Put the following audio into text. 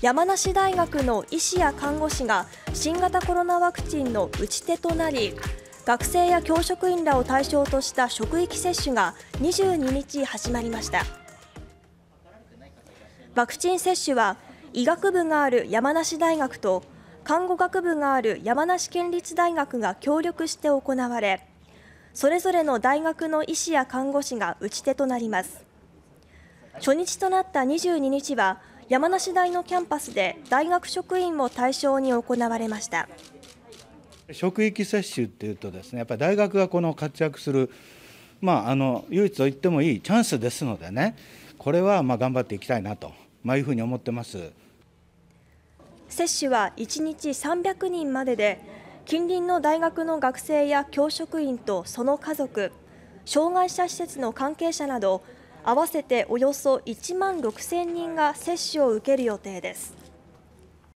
山梨大学の医師や看護師が新型コロナワクチンの打ち手となり学生や教職員らを対象とした職域接種が22日始まりましたワクチン接種は医学部がある山梨大学と看護学部がある山梨県立大学が協力して行われそれぞれの大学の医師や看護師が打ち手となります初日となった22日は山梨大のキャンパスで大学職員も対象に行われました職域接種っていうとですねやっぱり大学がこの活躍するまああの唯一と言ってもいいチャンスですのでねこれはまあ頑張っていきたいなと、まあ、いうふうに思ってます接種は1日300人までで近隣の大学の学生や教職員とその家族障害者施設の関係者など合わせておよそ1万6000人が接種を受ける予定です。